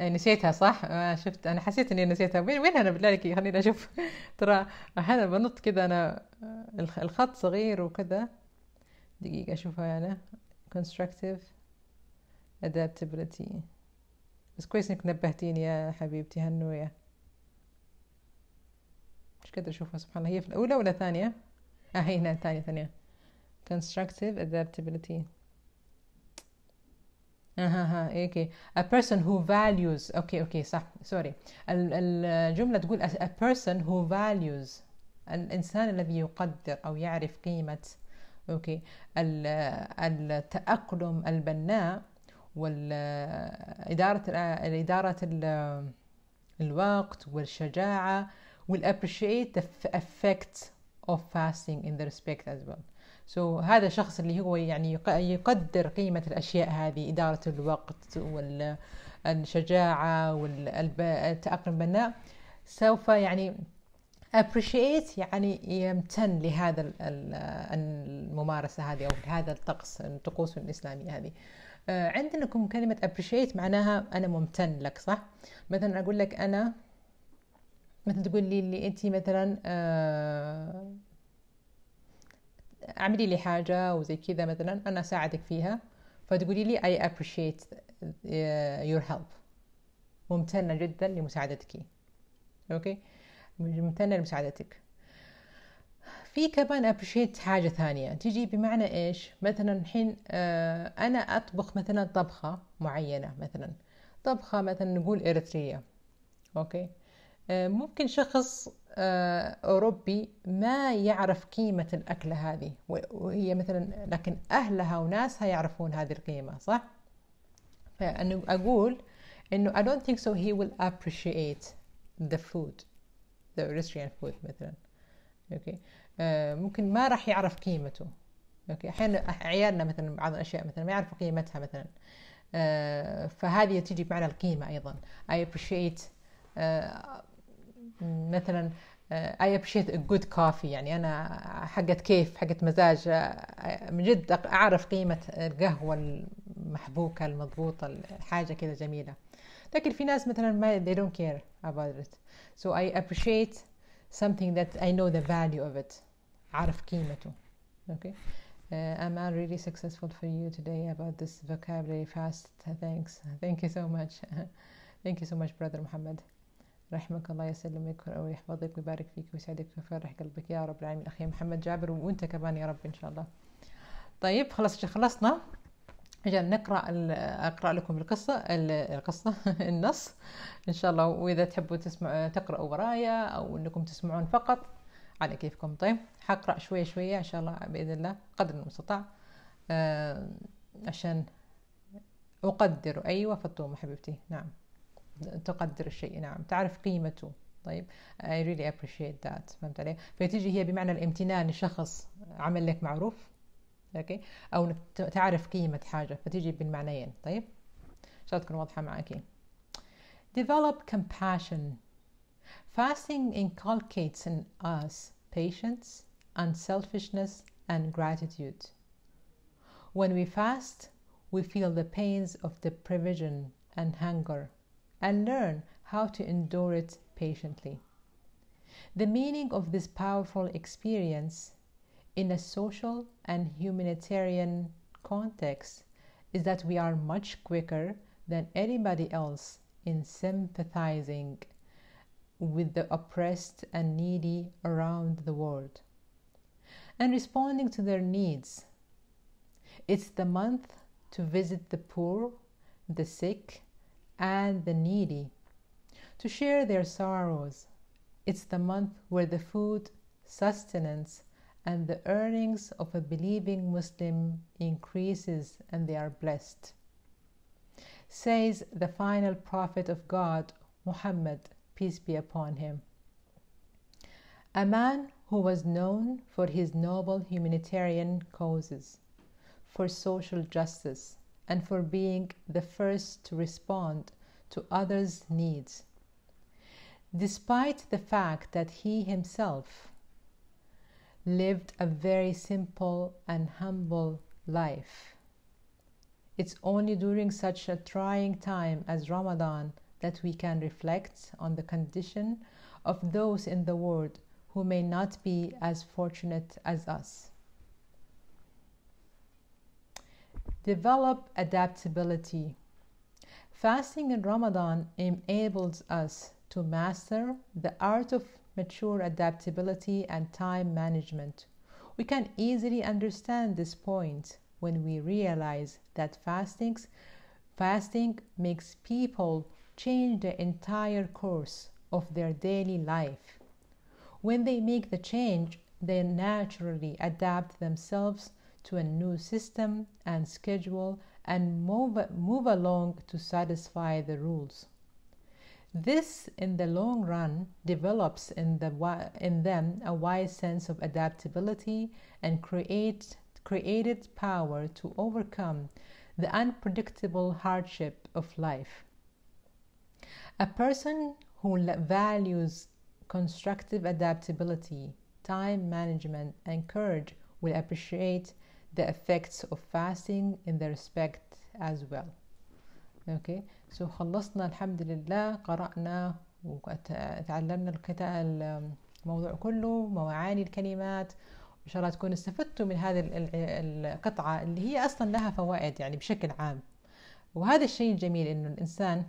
إيه، نسيتها صح آه، شفت انا حسيت اني نسيتها وين وين انا بالله خليني اشوف [laughs] ترى احيانا بنط كذا انا آه، الخط صغير وكذا دقيقه اشوفها انا constructive adaptability بس كويس انك نبهتيني يا حبيبتي هنويه مش قادرة اشوفها سبحان الله هي في الاولى ولا ثانية اه هي هنا ثانية ثانية constructive adaptability اها ها اوكي a person who values اوكي اوكي صح سوري الجملة تقول a person who values الإنسان الذي يقدر أو يعرف قيمة اوكي التأقلم البناء والإدارة الإدارة الوقت والشجاعة will appreciate the effect of fasting in the respect as well سو so, هذا الشخص اللي هو يعني يقدر قيمة الأشياء هذه إدارة الوقت والشجاعة والتأقلم البناء سوف يعني appreciate يعني يمتن لهذا الممارسة هذه أو هذا الطقس الطقوس الإسلامية هذه آه، عندكم كلمة appreciate معناها أنا ممتن لك صح مثلا أقول لك أنا مثلا تقول لي اللي أنت مثلا آه، اعملي لي حاجة وزي كذا مثلا أنا أساعدك فيها فتقولي لي I appreciate uh, your help ممتنة جدا لمساعدتك أوكي ممتنة لمساعدتك في كمان ابريشيت حاجة ثانية تجي بمعنى ايش مثلا الحين uh, انا اطبخ مثلا طبخة معينة مثلا طبخة مثلا نقول اريترية اوكي uh, ممكن شخص آه، أوروبي ما يعرف قيمة الأكلة هذه وهي مثلا لكن أهلها وناسها يعرفون هذه القيمة صح؟ فأنا أقول إنه I don't think so he will appreciate the food the Eritrean food مثلا أوكي آه، ممكن ما راح يعرف قيمته أوكي أحيانا عيالنا مثلا بعض الأشياء مثلا ما يعرفوا قيمتها مثلا آه، فهذه تجي بمعنى القيمة أيضا I appreciate مثلا اي ا جود كوفي يعني انا حقت كيف حقت مزاج من جد اعرف قيمه القهوه المحبوكه المضبوطه حاجه كذا جميله لكن في ناس مثلا ما they don't care about it so I appreciate something that I know the value of it عارف قيمته okay uh, I'm really successful for you today about this vocabulary fast thanks thank you so much thank you so much brother محمد رحمك الله يسلمك ويحفظك ويبارك فيك ويسعدك ويفرح قلبك يا رب العالمين اخي محمد جابر وانت كمان يا رب ان شاء الله طيب خلاص خلصنا اجا نقرا اقرا لكم القصه القصه [laughs] النص ان شاء الله واذا تحبوا تسمع تقراوا ورايا او انكم تسمعون فقط على كيفكم طيب حقرا شويه شويه ان شاء الله باذن الله قدر المستطاع آه، عشان اقدر ايوه فطومه حبيبتي نعم تقدر الشيء نعم تعرف قيمته طيب I really appreciate that فهمت علي فتيجي هي بمعنى الامتنان لشخص عمل لك معروف اوكي او انك تعرف قيمه حاجه فتيجي بالمعنيين طيب ان شاء الله تكون واضحه معك develop compassion fasting inculcates in us patience unselfishness and gratitude when we fast we feel the pains of the and hunger and learn how to endure it patiently. The meaning of this powerful experience in a social and humanitarian context is that we are much quicker than anybody else in sympathizing with the oppressed and needy around the world and responding to their needs. It's the month to visit the poor, the sick, and the needy, to share their sorrows. It's the month where the food, sustenance, and the earnings of a believing Muslim increases and they are blessed. Says the final prophet of God, Muhammad, peace be upon him. A man who was known for his noble humanitarian causes, for social justice, and for being the first to respond to others' needs, despite the fact that he himself lived a very simple and humble life. It's only during such a trying time as Ramadan that we can reflect on the condition of those in the world who may not be as fortunate as us. Develop adaptability. Fasting in Ramadan enables us to master the art of mature adaptability and time management. We can easily understand this point when we realize that fasting fasting makes people change the entire course of their daily life. When they make the change, they naturally adapt themselves to a new system and schedule and move, move along to satisfy the rules. This, in the long run, develops in, the, in them a wise sense of adaptability and create, created power to overcome the unpredictable hardship of life. A person who values constructive adaptability, time management, and courage will appreciate the effects of fasting in the respect as well okay so خلصنا الحمد لله قرأنا وتعلمنا الكتاب الموضوع كله ومعاني الكلمات ان شاء الله تكونوا استفدتوا من هذه القطعه اللي هي اصلا لها فوائد يعني بشكل عام وهذا الشيء الجميل انه الانسان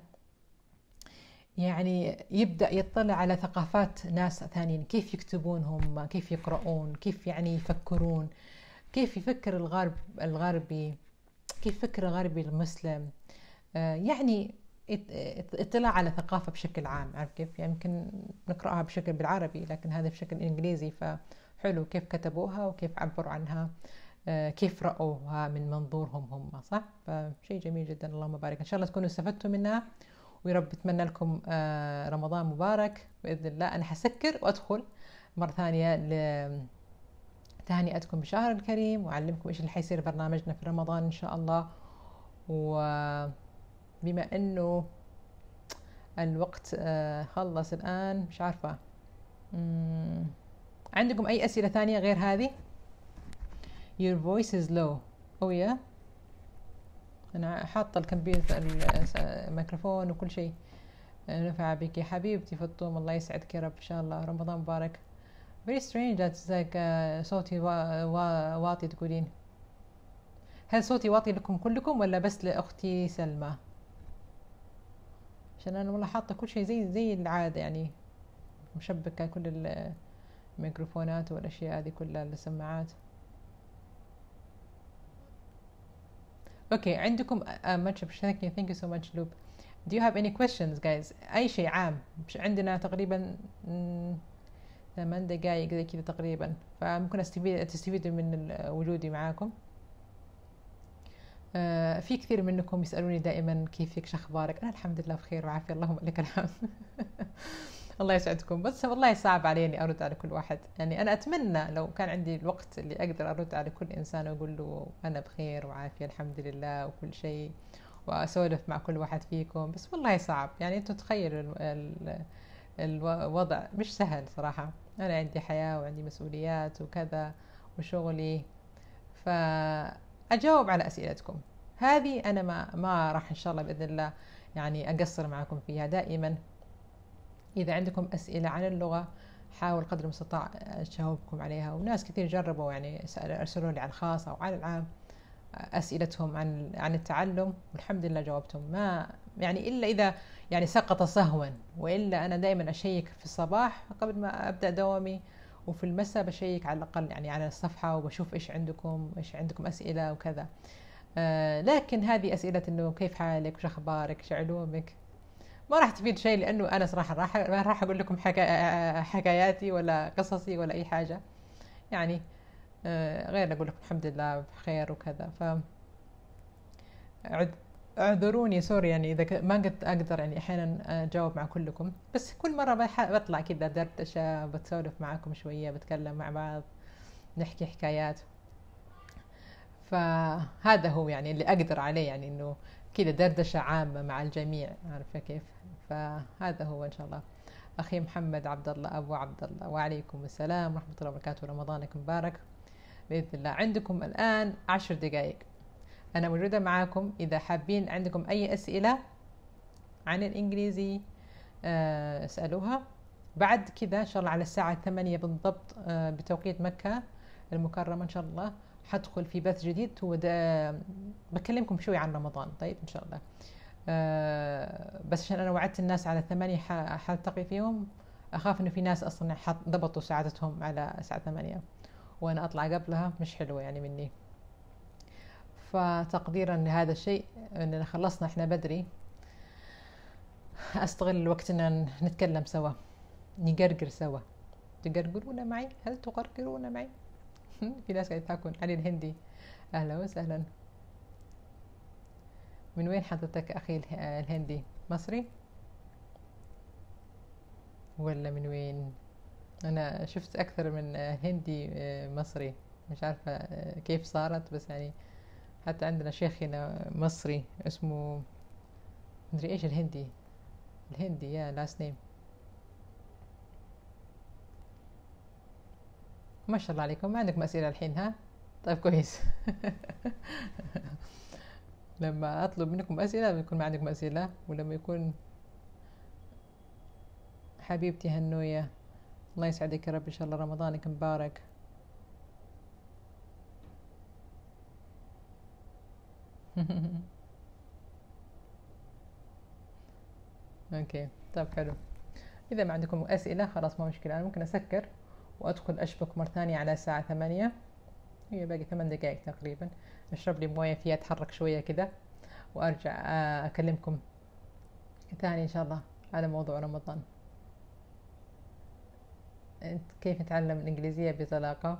يعني يبدا يطلع على ثقافات ناس ثانيين كيف يكتبون هم كيف يقرؤون كيف يعني يفكرون كيف يفكر الغرب الغربي كيف يفكر الغربي المسلم آه، يعني اطلاع على ثقافة بشكل عام عارف كيف يعني يمكن نقرأها بشكل بالعربي لكن هذا بشكل إنجليزي فحلو كيف كتبوها وكيف عبروا عنها آه، كيف رأوها من منظورهم هم صح فشيء جميل جدا اللهم بارك إن شاء الله تكونوا استفدتوا منها ويا رب أتمنى لكم آه، رمضان مبارك بإذن الله أنا حسكر وأدخل مرة ثانية ل تهنئتكم بشهر الكريم وأعلمكم إيش اللي حيصير برنامجنا في رمضان إن شاء الله وبما أنه الوقت آه، خلص الآن مش عارفة عندكم أي أسئلة ثانية غير هذه؟ Your voice is low Oh yeah أنا حاطة الكمبيوتر الميكروفون وكل شيء نفع بك يا حبيبتي فطوم الله يسعدك يا رب إن شاء الله رمضان مبارك very strange that it's like uh, صوتي وا... وا... واطي تقولين هل صوتي واطي لكم كلكم ولا بس لأختي سلمى عشان أنا والله حاطة كل شيء زي زي العادة يعني مشبكة كل الميكروفونات والأشياء هذه كلها السماعات اوكي عندكم uh, much thank you thank you so much Loop do you have any questions guys أي شيء عام عندنا تقريبا mm, ثمان دقايق زي كذا تقريبا فممكن استفيد تستفيدوا من وجودي معاكم آه، في كثير منكم يسألوني دائما كيفك شخبارك أنا الحمد لله بخير وعافية اللهم لك الحمد [laughs] الله يسعدكم بس والله صعب علي اني ارد على كل واحد يعني انا اتمنى لو كان عندي الوقت اللي اقدر ارد على كل انسان واقول له انا بخير وعافيه الحمد لله وكل شيء واسولف مع كل واحد فيكم بس والله صعب يعني انتم تخيلوا الوضع مش سهل صراحة أنا عندي حياة وعندي مسؤوليات وكذا وشغلي فأجاوب على أسئلتكم هذه أنا ما, ما راح إن شاء الله بإذن الله يعني أقصر معكم فيها دائما إذا عندكم أسئلة عن اللغة حاول قدر المستطاع أجاوبكم عليها وناس كثير جربوا يعني أرسلوا لي على الخاص أو على العام اسئلتهم عن عن التعلم والحمد لله جاوبتهم ما يعني الا اذا يعني سقط سهوا والا انا دائما اشيك في الصباح قبل ما ابدا دوامي وفي المساء بشيك على الاقل يعني على الصفحه وبشوف ايش عندكم ايش عندكم اسئله وكذا آه لكن هذه اسئله انه كيف حالك وش اخبارك وش علومك ما راح تفيد شيء لانه انا صراحه راح ما راح اقول لكم حكا... حكاياتي ولا قصصي ولا اي حاجه يعني آه، غير أقول لك الحمد لله بخير وكذا ف اعذروني سوري يعني اذا ما كنت اقدر يعني احيانا اجاوب مع كلكم بس كل مره بطلع كذا دردشه بتسولف معاكم شويه بتكلم مع بعض نحكي حكايات فهذا هو يعني اللي اقدر عليه يعني انه كذا دردشه عامه مع الجميع عارفه كيف فهذا هو ان شاء الله اخي محمد عبد الله ابو عبد الله وعليكم السلام ورحمه الله وبركاته رمضانك مبارك بإذن الله عندكم الآن عشر دقائق أنا موجودة معاكم إذا حابين عندكم أي أسئلة عن الإنجليزي آه، اسألوها بعد كذا إن شاء الله على الساعة ثمانية بالضبط آه، بتوقيت مكة المكرمة إن شاء الله حدخل في بث جديد هو بكلمكم شوي عن رمضان طيب إن شاء الله آه، بس عشان أنا وعدت الناس على الثمانية حلتقي فيهم أخاف إنه في ناس أصلا ضبطوا سعادتهم على الساعة ثمانية وانا اطلع قبلها مش حلوه يعني مني فتقديرا لهذا الشيء اننا خلصنا احنا بدري استغل الوقت ان نتكلم سوا نقرقر سوا تقرقرون معي هل تقرقرون معي [laughs] في ناس قاعد يضحكون علي الهندي اهلا وسهلا من وين حضرتك اخي الهندي مصري ولا من وين انا شفت اكثر من هندي آه، مصري مش عارفة آه، كيف صارت بس يعني حتى عندنا شيخ هنا مصري اسمه مدري ايش الهندي الهندي يا لاست نيم ما شاء الله عليكم ما عندكم اسئلة الحين ها طيب كويس [laughs] لما اطلب منكم اسئلة بيكون ما عندكم اسئلة ولما يكون حبيبتي هنويه الله يسعدك يا رب ان شاء الله رمضانك مبارك [laughs] اوكي طيب حلو اذا ما عندكم اسئله خلاص ما مشكله انا ممكن اسكر وادخل اشبك مره ثانيه على الساعه ثمانية هي باقي ثمان دقائق تقريبا اشرب لي مويه فيها اتحرك شويه كذا وارجع آه، اكلمكم ثاني ان شاء الله على موضوع رمضان كيف نتعلم الإنجليزية بطلاقة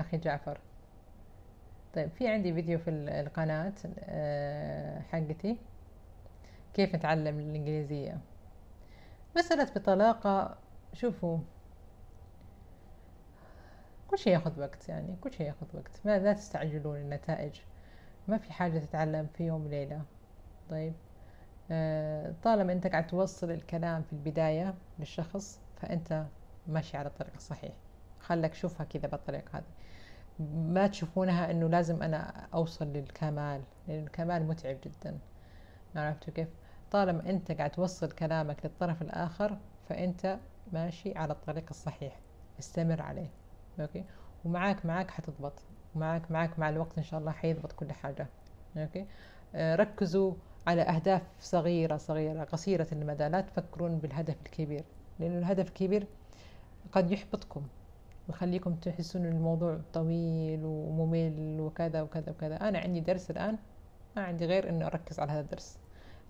أخي جعفر طيب في عندي فيديو في القناة آه، حقتي كيف نتعلم الإنجليزية مسألة بطلاقة شوفوا كل شيء ياخذ وقت يعني كل شيء ياخذ وقت ما لا تستعجلون النتائج ما في حاجة تتعلم في يوم ليلة طيب آه، طالما انت قاعد توصل الكلام في البداية للشخص فانت ماشي على الطريق الصحيح خلك شوفها كذا بالطريق هذه ما تشوفونها انه لازم انا اوصل للكمال لان الكمال متعب جدا عرفتوا كيف طالما انت قاعد توصل كلامك للطرف الاخر فانت ماشي على الطريق الصحيح استمر عليه اوكي ومعاك معاك حتضبط معاك معاك مع الوقت ان شاء الله حيضبط كل حاجه اوكي آه، ركزوا على اهداف صغيره صغيره قصيره المدى لا تفكرون بالهدف الكبير لانه الهدف الكبير قد يحبطكم ويخليكم تحسون الموضوع طويل وممل وكذا وكذا وكذا أنا عندي درس الآن ما عندي غير أنه أركز على هذا الدرس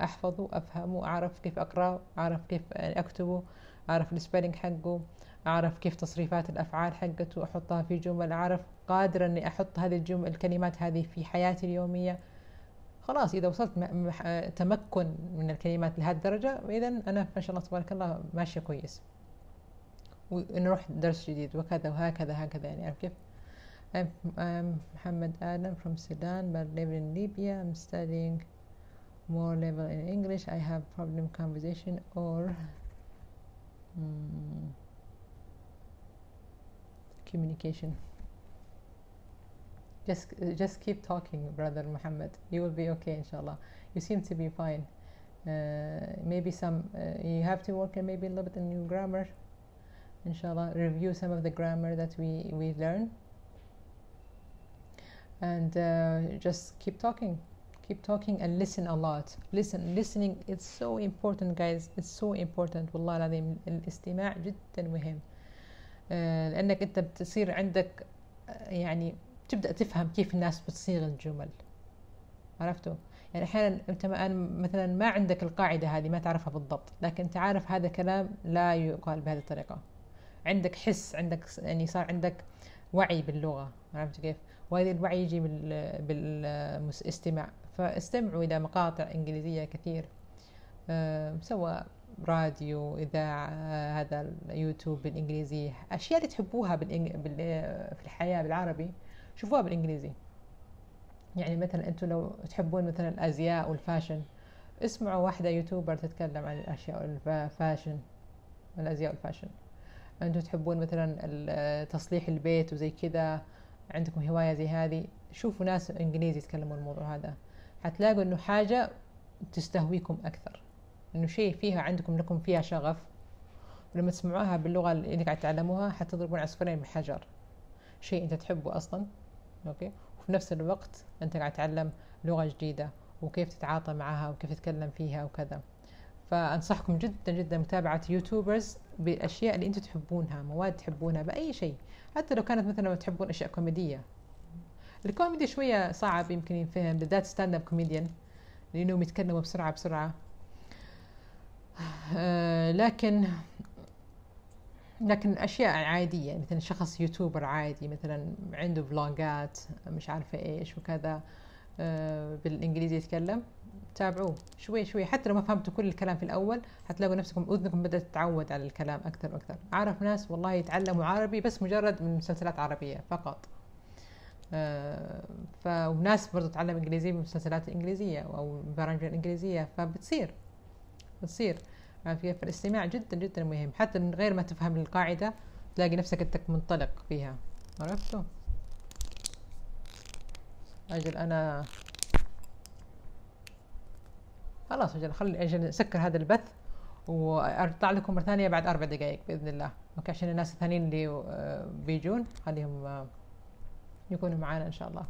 أحفظه أفهمه أعرف كيف أقرأه أعرف كيف أكتبه أعرف السبيلنج حقه أعرف كيف تصريفات الأفعال حقته أحطها في جمل أعرف قادرة أني أحط هذه الجمل الكلمات هذه في حياتي اليومية خلاص إذا وصلت تمكن من الكلمات لهذه الدرجة إذا أنا ما شاء الله تبارك الله ماشية كويس ونروح درس جديد وكذا وهكذا هكذا يعني عارف كيف I'm, I'm Muhammad Adam from Sudan but living in Libya I'm studying more level in English I have problem conversation or mm, communication just uh, just keep talking brother Muhammad you will be okay inshallah you seem to be fine uh, maybe some uh, you have to work and maybe a little bit in new grammar inshallah review some of the grammar that we, we learn and uh, just keep talking keep talking and listen a lot listen listening it's so important guys it's so important والله العظيم الاستماع جدا مهم لانك انت بتصير عندك آه، يعني تبدا تفهم كيف الناس بتصيغ الجمل عرفتوا يعني احيانا انت مثلا ما عندك القاعده هذه ما تعرفها بالضبط لكن انت عارف هذا كلام لا يقال بهذه الطريقه عندك حس عندك يعني صار عندك وعي باللغة عرفت كيف وهذا الوعي يجي بالاستماع فاستمعوا إلى مقاطع إنجليزية كثير آه، سواء راديو إذاعة هذا اليوتيوب بالإنجليزي أشياء اللي تحبوها بالإنج... بال... في الحياة بالعربي شوفوها بالإنجليزي يعني مثلا أنتم لو تحبون مثلا الأزياء والفاشن اسمعوا واحدة يوتيوبر تتكلم عن الأشياء الفاشن الأزياء والفاشن انتم تحبون مثلا تصليح البيت وزي كذا عندكم هوايه زي هذه شوفوا ناس انجليزي يتكلموا الموضوع هذا حتلاقوا انه حاجه تستهويكم اكثر انه شيء فيها عندكم لكم فيها شغف ولما تسمعوها باللغه اللي قاعد تعلموها حتضربون عصفورين بحجر شيء انت تحبه اصلا اوكي وفي نفس الوقت انت قاعد تتعلم لغه جديده وكيف تتعاطى معها وكيف تتكلم فيها وكذا فانصحكم جدا جدا متابعه يوتيوبرز بالاشياء اللي انتم تحبونها مواد تحبونها باي شيء حتى لو كانت مثلا تحبون اشياء كوميديه الكوميدي شويه صعب يمكن ينفهم بالذات ستاند اب كوميديان لانهم يتكلموا بسرعه بسرعه آه، لكن لكن اشياء عاديه يعني مثلا شخص يوتيوبر عادي مثلا عنده فلوجات مش عارفه ايش وكذا آه، بالانجليزي يتكلم تابعوه شوي شوي حتى لو ما فهمتوا كل الكلام في الاول حتلاقوا نفسكم اذنكم بدات تتعود على الكلام اكثر واكثر اعرف ناس والله يتعلموا عربي بس مجرد من مسلسلات عربيه فقط آه، ف وناس برضو تعلم انجليزي من المسلسلات الانجليزيه او البرامج الانجليزيه فبتصير بتصير عارف آه، فالاستماع جدا جدا مهم حتى من غير ما تفهم القاعده تلاقي نفسك انت منطلق فيها عرفتوا اجل انا خلاص اجل خلي اجل نسكر هذا البث وارجع لكم مره ثانيه بعد اربع دقائق باذن الله اوكي عشان الناس الثانيين اللي آه، بيجون خليهم آه، يكونوا معانا ان شاء الله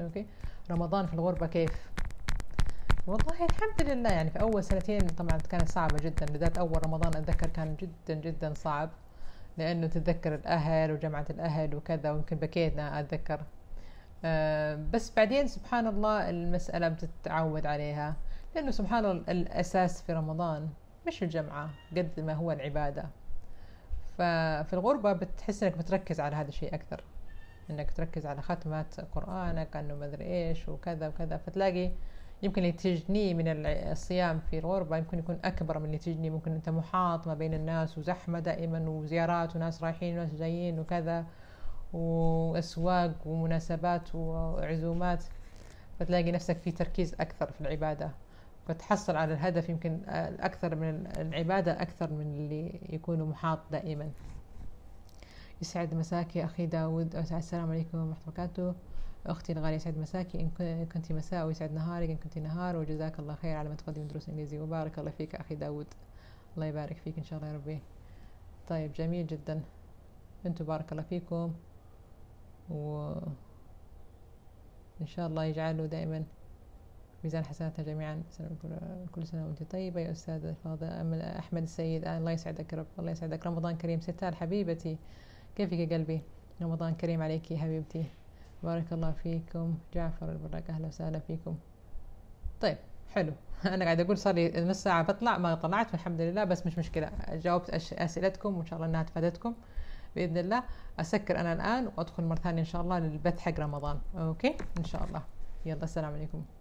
اوكي رمضان في الغربه كيف والله الحمد لله يعني في اول سنتين طبعا كانت صعبه جدا بالذات اول رمضان اتذكر كان جدا جدا صعب لانه تتذكر الاهل وجمعه الاهل وكذا ويمكن بكيتنا اتذكر آه، بس بعدين سبحان الله المسألة بتتعود عليها لأنه سبحان الله الأساس في رمضان مش الجمعة قد ما هو العبادة ففي الغربة بتحس إنك بتركز على هذا الشيء أكثر إنك تركز على ختمة قرآنك إنه مدري إيش وكذا وكذا فتلاقي يمكن اللي تجني من الصيام في الغربة يمكن يكون أكبر من اللي تجني ممكن أنت محاط ما بين الناس وزحمة دائما وزيارات وناس رايحين وناس جايين وكذا وأسواق ومناسبات وعزومات فتلاقي نفسك في تركيز أكثر في العبادة وتحصل على الهدف يمكن أكثر من العبادة أكثر من اللي يكونوا محاط دائما يسعد مساكي أخي داود السلام عليكم ورحمة الله وبركاته أختي الغالية يسعد مساكي إن كنت مساء ويسعد نهارك إن كنت نهار وجزاك الله خير على ما تقدم دروس إنجليزي وبارك الله فيك أخي داود الله يبارك فيك إن شاء الله يا ربي طيب جميل جدا أنتم بارك الله فيكم وإن شاء الله يجعلوا دائما ميزان حسناتنا جميعا كل سنة وأنت طيبة يا أستاذة فاضل أحمد السيد آه، الله يسعدك يا رب الله يسعدك رمضان كريم ستار حبيبتي كيفك يا قلبي رمضان كريم عليك يا حبيبتي بارك الله فيكم جعفر البراك أهلا وسهلا فيكم طيب حلو [laughs] انا قاعد اقول صار لي نص ساعه بطلع ما طلعت والحمد لله بس مش مشكله جاوبت اسئلتكم وان شاء الله انها تفادتكم باذن الله اسكر انا الان وادخل مره ثانيه ان شاء الله للبث حق رمضان اوكي ان شاء الله يلا السلام عليكم